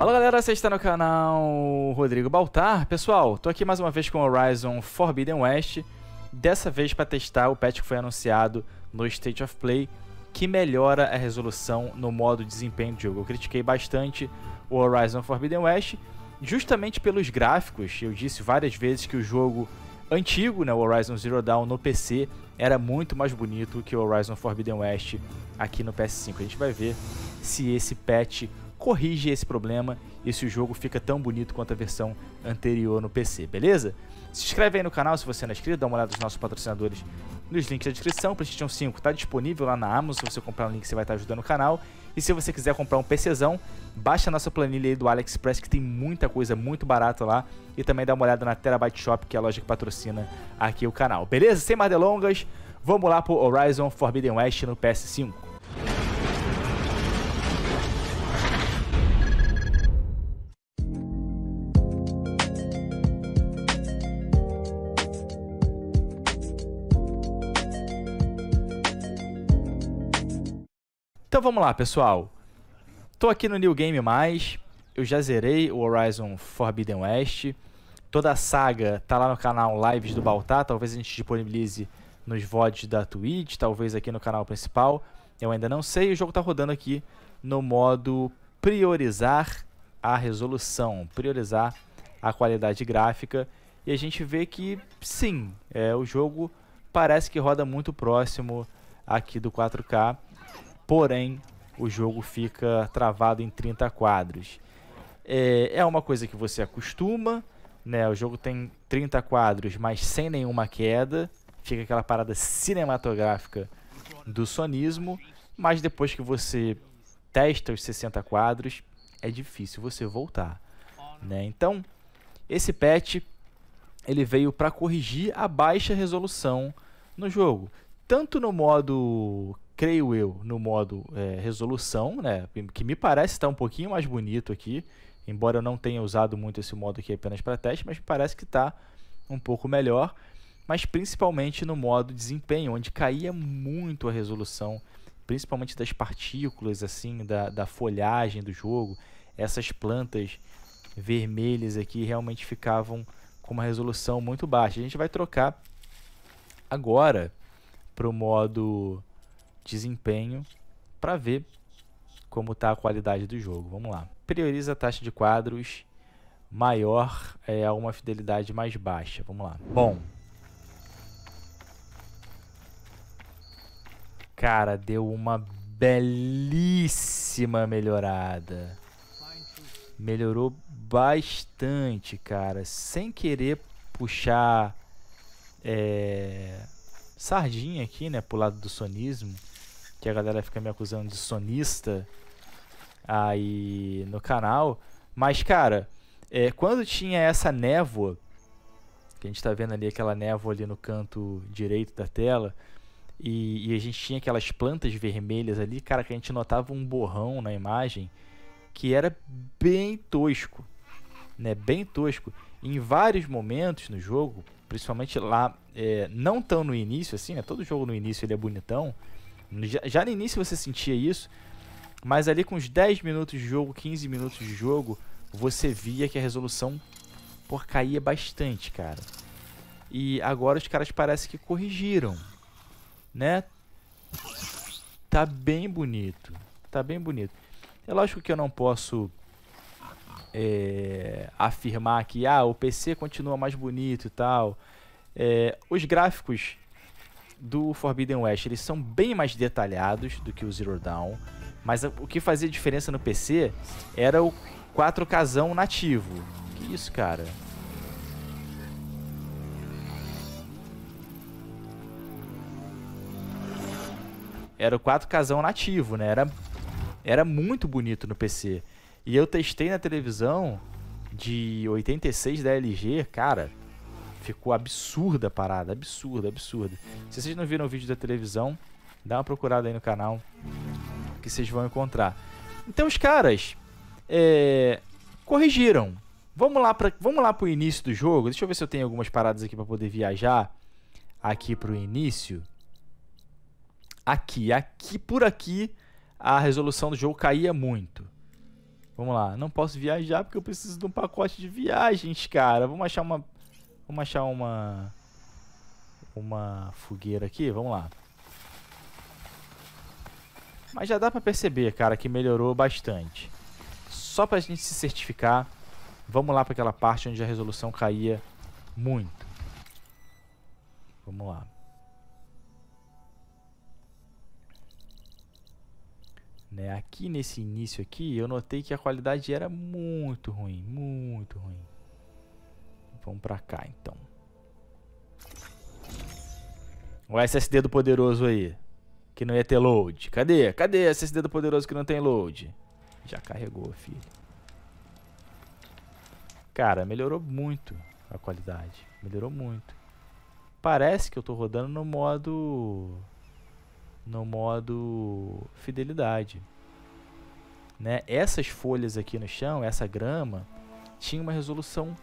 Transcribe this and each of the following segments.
Fala galera, você está no canal Rodrigo Baltar. Pessoal, tô aqui mais uma vez com Horizon Forbidden West, dessa vez para testar o patch que foi anunciado no State of Play, que melhora a resolução no modo desempenho do jogo. Eu critiquei bastante o Horizon Forbidden West, justamente pelos gráficos. Eu disse várias vezes que o jogo antigo, né, o Horizon Zero Dawn no PC, era muito mais bonito que o Horizon Forbidden West aqui no PS5. A gente vai ver se esse patch corrige esse problema e se o jogo fica tão bonito quanto a versão anterior no PC, beleza? Se inscreve aí no canal se você não é inscrito, dá uma olhada nos nossos patrocinadores nos links da descrição. O PlayStation 5 está disponível lá na Amazon, se você comprar um link você vai estar ajudando o canal. E se você quiser comprar um PCzão, baixa a nossa planilha aí do AliExpress que tem muita coisa muito barata lá. E também dá uma olhada na Terabyte Shop, que é a loja que patrocina aqui o canal, beleza? Sem mais delongas, vamos lá pro Horizon Forbidden West no PS5. Então vamos lá, pessoal. Tô aqui no New Game Mais. Eu já zerei o Horizon Forbidden West. Toda a saga tá lá no canal Lives do Baltar. Talvez a gente disponibilize nos VODs da Twitch, talvez aqui no canal principal. Eu ainda não sei. O jogo tá rodando aqui no modo priorizar a resolução, priorizar a qualidade gráfica. E a gente vê que sim, é, o jogo parece que roda muito próximo aqui do 4K porém o jogo fica travado em 30 quadros. É, é uma coisa que você acostuma, né? O jogo tem 30 quadros, mas sem nenhuma queda, fica aquela parada cinematográfica do sonismo, mas depois que você testa os 60 quadros, é difícil você voltar, né? Então, esse patch ele veio para corrigir a baixa resolução no jogo, tanto no modo creio eu, no modo é, resolução, né? Que me parece estar tá um pouquinho mais bonito aqui, embora eu não tenha usado muito esse modo aqui apenas para teste, mas me parece que está um pouco melhor. Mas principalmente no modo desempenho, onde caía muito a resolução, principalmente das partículas, assim, da, da folhagem do jogo. Essas plantas vermelhas aqui realmente ficavam com uma resolução muito baixa. A gente vai trocar agora para o modo desempenho para ver como está a qualidade do jogo. Vamos lá. Prioriza a taxa de quadros maior é, uma fidelidade mais baixa. Vamos lá. Bom. Cara, deu uma belíssima melhorada. Melhorou bastante, cara. Sem querer puxar é, sardinha aqui, né? Pro lado do sonismo que a galera fica me acusando de sonista aí no canal. Mas, cara, é, quando tinha essa névoa, que a gente tá vendo ali aquela névoa ali no canto direito da tela, e, e, a gente tinha aquelas plantas vermelhas ali, cara, que a gente notava um borrão na imagem que era bem tosco, né? Bem tosco. Em vários momentos no jogo, principalmente lá, é, não tão no início assim, né? Todo jogo no início ele é bonitão, já, já no início você sentia isso, mas ali com os 10 minutos de jogo, 15 minutos de jogo, você via que a resolução por caía bastante, cara. E agora os caras parece que corrigiram, né? Tá bem bonito, tá bem bonito. É lógico que eu não posso é, afirmar que ah, o PC continua mais bonito e tal. É, os gráficos do Forbidden West eles são bem mais detalhados do que o Zero Dawn, mas o que fazia diferença no PC era o 4 casão nativo. Que isso, cara? Era o 4 casão nativo, né? Era, era muito bonito no PC. E eu testei na televisão de 86 da LG, cara, Ficou absurda a parada, absurda, absurda. Se vocês não viram o vídeo da televisão, dá uma procurada aí no canal que vocês vão encontrar. Então os caras é, corrigiram. Vamos lá para vamos lá pro início do jogo. Deixa eu ver se eu tenho algumas paradas aqui para poder viajar aqui pro início. Aqui, aqui por aqui a resolução do jogo caía muito. Vamos lá, não posso viajar porque eu preciso de um pacote de viagens, cara. Vamos achar uma Vamos achar uma uma fogueira aqui, vamos lá. Mas já dá pra perceber, cara, que melhorou bastante. Só pra gente se certificar, vamos lá pra aquela parte onde a resolução caía muito. Vamos lá. Né, aqui nesse início aqui, eu notei que a qualidade era muito ruim, muito ruim. Vamos pra cá, então. O SSD do poderoso aí. Que não ia ter load. Cadê? Cadê o SSD do poderoso que não tem load? Já carregou, filho. Cara, melhorou muito a qualidade. Melhorou muito. Parece que eu tô rodando no modo... No modo fidelidade. Né? Essas folhas aqui no chão, essa grama, tinha uma resolução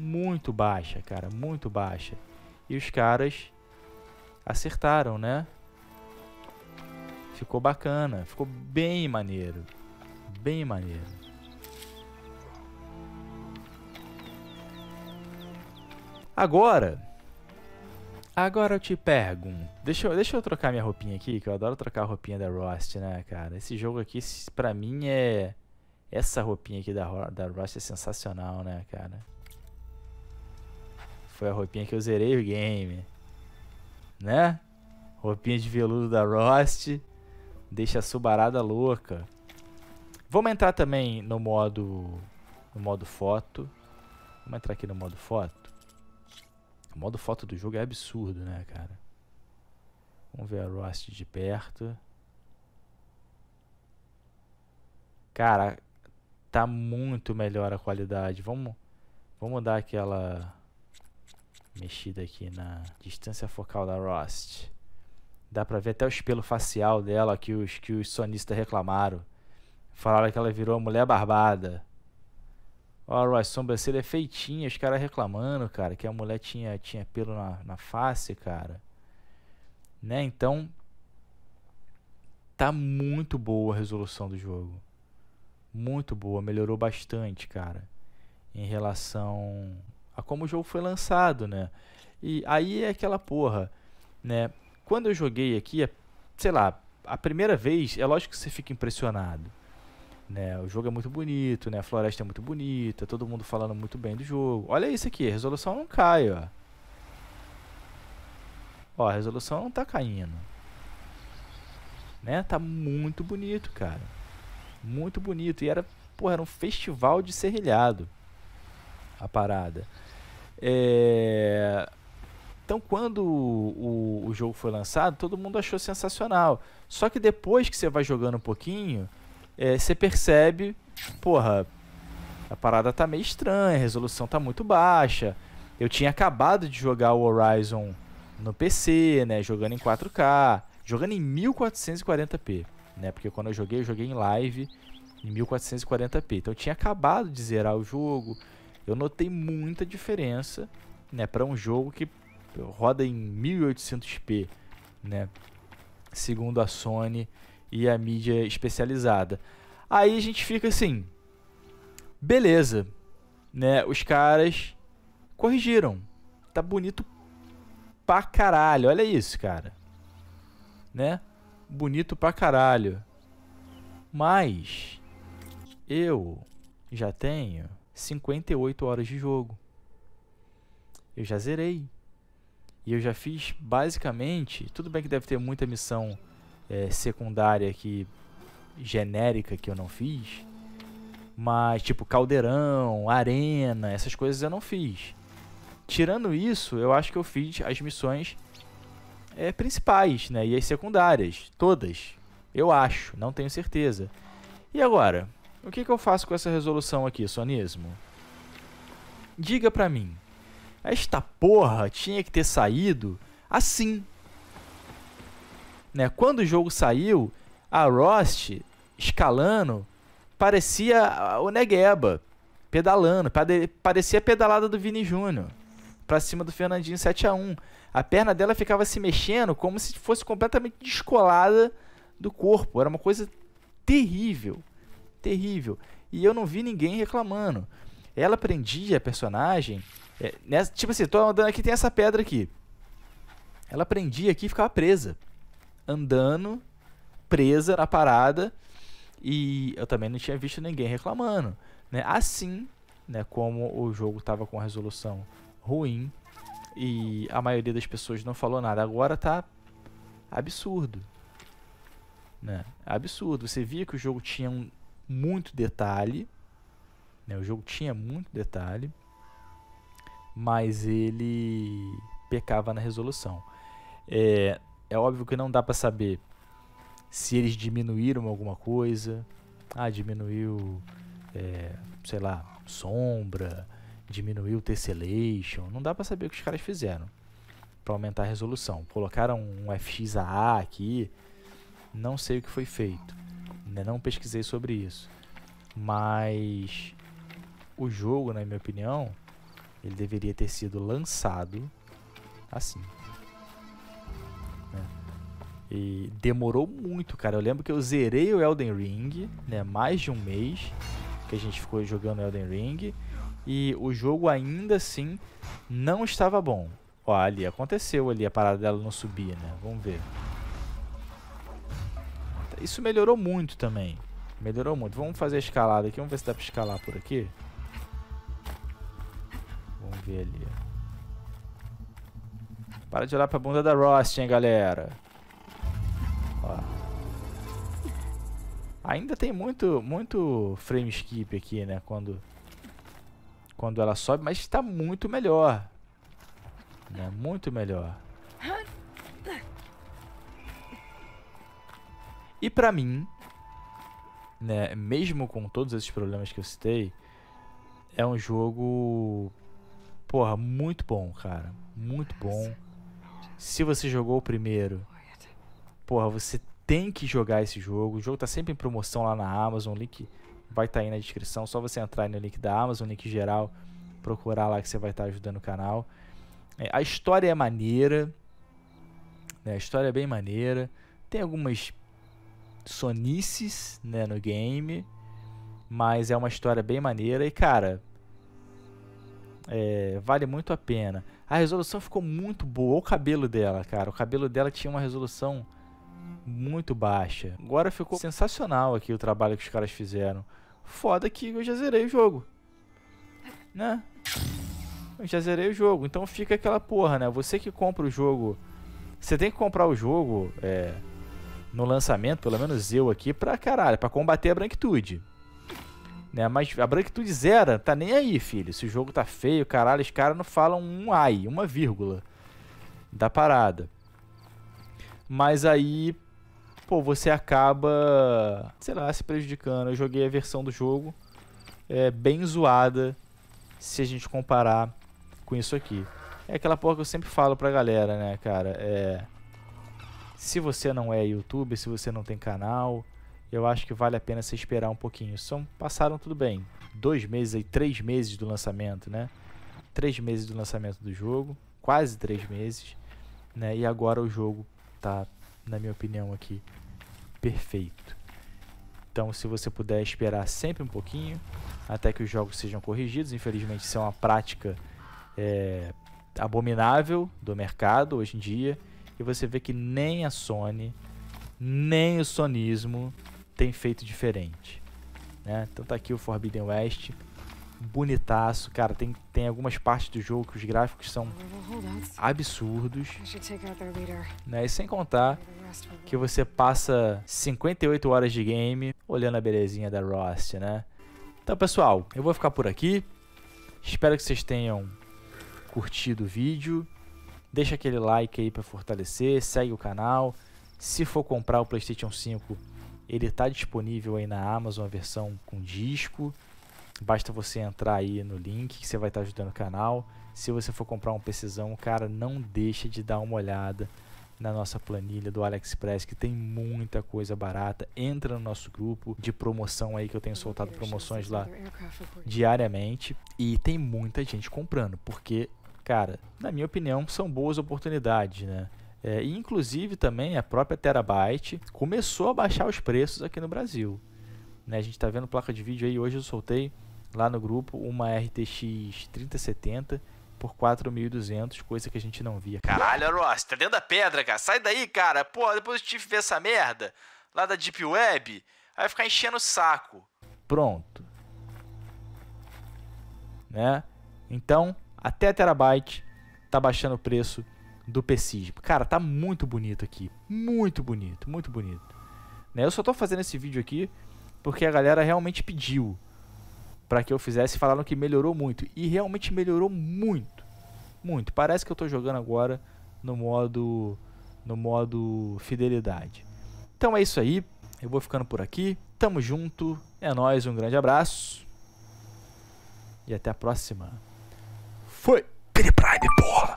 muito baixa, cara, muito baixa. E os caras acertaram, né? Ficou bacana, ficou bem maneiro. Bem maneiro. Agora, agora eu te pergunto. Deixa eu, deixa eu trocar minha roupinha aqui, que eu adoro trocar a roupinha da Rust, né, cara? Esse jogo aqui, pra mim, é. Essa roupinha aqui da, da Rust é sensacional, né, cara? Foi a roupinha que eu zerei o game. Né? Roupinha de veludo da Rost. Deixa a subarada louca. Vamos entrar também no modo. No modo foto. Vamos entrar aqui no modo foto. O modo foto do jogo é absurdo, né, cara? Vamos ver a Rust de perto. Cara, tá muito melhor a qualidade. Vamos, vamos dar aquela mexida aqui na distância focal da Rost. Dá pra ver até o espelho facial dela que os, que os sonistas reclamaram. Falaram que ela virou mulher barbada. Ó, oh, a sobrancelha é feitinha, os caras reclamando, cara, que a mulher tinha, tinha pelo na, na face, cara. Né, então. Tá muito boa a resolução do jogo. Muito boa, melhorou bastante, cara. Em relação a como o jogo foi lançado, né? E aí é aquela porra, né? Quando eu joguei aqui, é, sei lá, a primeira vez, é lógico que você fica impressionado. Né? O jogo é muito bonito, né? A floresta é muito bonita, todo mundo falando muito bem do jogo. Olha isso aqui, a resolução não cai, ó. Ó, a resolução não tá caindo. Né? Tá muito bonito, cara. Muito bonito. E era, porra, era um festival de serrilhado. A parada. É... Então, quando o, o, jogo foi lançado, todo mundo achou sensacional. Só que depois que você vai jogando um pouquinho, é, você percebe, porra, a parada tá meio estranha, a resolução tá muito baixa. Eu tinha acabado de jogar o Horizon no PC, né, jogando em 4K, jogando em 1440p, né? Porque quando eu joguei, eu joguei em live em 1440p. Então eu tinha acabado de zerar o jogo eu notei muita diferença, né, para um jogo que roda em 1800p, né, segundo a Sony e a mídia especializada. Aí a gente fica assim, beleza, né, os caras corrigiram. Tá bonito pra caralho, olha isso, cara. Né? Bonito pra caralho. Mas eu já tenho 58 horas de jogo. Eu já zerei. E eu já fiz basicamente. Tudo bem que deve ter muita missão é, secundária que. genérica que eu não fiz. Mas, tipo, caldeirão, arena, essas coisas eu não fiz. Tirando isso, eu acho que eu fiz as missões é, principais, né? E as secundárias. Todas. Eu acho, não tenho certeza. E agora? O que, que eu faço com essa resolução aqui, sonismo? Diga pra mim. Esta porra tinha que ter saído assim. Né? Quando o jogo saiu, a Rost escalando parecia o Negueba pedalando, parecia a pedalada do Vini Júnior para cima do Fernandinho 7 a 1. A perna dela ficava se mexendo como se fosse completamente descolada do corpo. Era uma coisa terrível terrível. E eu não vi ninguém reclamando. Ela prendia a personagem. É, nessa, tipo assim, tô andando aqui, tem essa pedra aqui. Ela prendia aqui e ficava presa. Andando, presa na parada. E eu também não tinha visto ninguém reclamando. Né? Assim, né, como o jogo estava com a resolução ruim e a maioria das pessoas não falou nada. Agora tá absurdo. Né? Absurdo. Você via que o jogo tinha um, muito detalhe. Né? O jogo tinha muito detalhe, mas ele pecava na resolução. É, é óbvio que não dá para saber se eles diminuíram alguma coisa. Ah, diminuiu, é, sei lá, sombra, diminuiu tessellation. Não dá para saber o que os caras fizeram para aumentar a resolução. Colocaram um FXAA aqui, não sei o que foi feito. Ainda né, não pesquisei sobre isso. Mas o jogo, na minha opinião, ele deveria ter sido lançado assim. Né. E demorou muito, cara. Eu lembro que eu zerei o Elden Ring, né? Mais de um mês que a gente ficou jogando Elden Ring. E o jogo ainda assim não estava bom. Ó, ali aconteceu ali a parada dela não subir, né? Vamos ver isso melhorou muito também. Melhorou muito. Vamos fazer a escalada aqui. Vamos ver se dá pra escalar por aqui. Vamos ver ali. Para de olhar pra bunda da Rost, hein, galera. Ó. Ainda tem muito, muito frame skip aqui, né? Quando, quando ela sobe, mas está muito melhor. Né? Muito melhor. E para mim, né, mesmo com todos esses problemas que eu citei, é um jogo porra, muito bom, cara, muito bom. Se você jogou o primeiro, porra, você tem que jogar esse jogo. O jogo tá sempre em promoção lá na Amazon, o link vai estar tá aí na descrição, só você entrar no link da Amazon, link geral, procurar lá que você vai estar tá ajudando o canal. É, a história é maneira, né? a história é bem maneira. Tem algumas sonices né, no game, mas é uma história bem maneira e, cara, é, vale muito a pena. A resolução ficou muito boa, o cabelo dela, cara, o cabelo dela tinha uma resolução muito baixa. Agora ficou sensacional aqui o trabalho que os caras fizeram. Foda que eu já zerei o jogo. Né? Eu já zerei o jogo. Então fica aquela porra, né? Você que compra o jogo. Você tem que comprar o jogo. É, no lançamento, pelo menos eu aqui, pra caralho, pra combater a branquitude. Né? Mas a branquitude zera, tá nem aí, filho. Se o jogo tá feio, caralho, os caras não falam um ai, uma vírgula da parada. Mas aí, pô, você acaba, sei lá, se prejudicando. Eu joguei a versão do jogo é, bem zoada se a gente comparar com isso aqui. É aquela porra que eu sempre falo pra galera, né, cara? É, se você não é YouTube, se você não tem canal, eu acho que vale a pena você esperar um pouquinho. São, passaram tudo bem, dois meses e três meses do lançamento, né? Três meses do lançamento do jogo, quase três meses, né? E agora o jogo tá, na minha opinião aqui, perfeito. Então, se você puder esperar sempre um pouquinho, até que os jogos sejam corrigidos, infelizmente isso é uma prática é, abominável do mercado hoje em dia e você vê que nem a Sony, nem o sonismo tem feito diferente. Né? Então tá aqui o Forbidden West, bonitaço, cara. Tem, tem algumas partes do jogo que os gráficos são absurdos. Né? E sem contar que você passa 58 horas de game olhando a belezinha da Rust, né? Então, pessoal, eu vou ficar por aqui. Espero que vocês tenham curtido o vídeo. Deixa aquele like aí para fortalecer, segue o canal. Se for comprar o PlayStation 5, ele está disponível aí na Amazon, a versão com disco. Basta você entrar aí no link que você vai estar tá ajudando o canal. Se você for comprar um PCzão, cara, não deixa de dar uma olhada na nossa planilha do AliExpress, que tem muita coisa barata. Entra no nosso grupo de promoção aí, que eu tenho soltado promoções lá diariamente. E tem muita gente comprando, porque cara, na minha opinião, são boas oportunidades, né? É, e inclusive também a própria Terabyte começou a baixar os preços aqui no Brasil. Né, a gente está vendo placa de vídeo aí, hoje eu soltei lá no grupo uma RTX 3070 por 4.200, coisa que a gente não via. Caralho, Ross, tá dentro da pedra, cara. Sai daí, cara. Pô, depois eu tive ver essa merda lá da Deep Web, vai ficar enchendo o saco. Pronto. Né? Então, até terabyte, tá baixando o preço do PCISM. Cara, tá muito bonito aqui. Muito bonito, muito bonito. Né? Eu só tô fazendo esse vídeo aqui porque a galera realmente pediu para que eu fizesse. Falaram que melhorou muito. E realmente melhorou muito. Muito. Parece que eu tô jogando agora no modo, no modo fidelidade. Então é isso aí. Eu vou ficando por aqui. Tamo junto. É nóis. Um grande abraço. E até a próxima. Foi. Piri Prime, porra.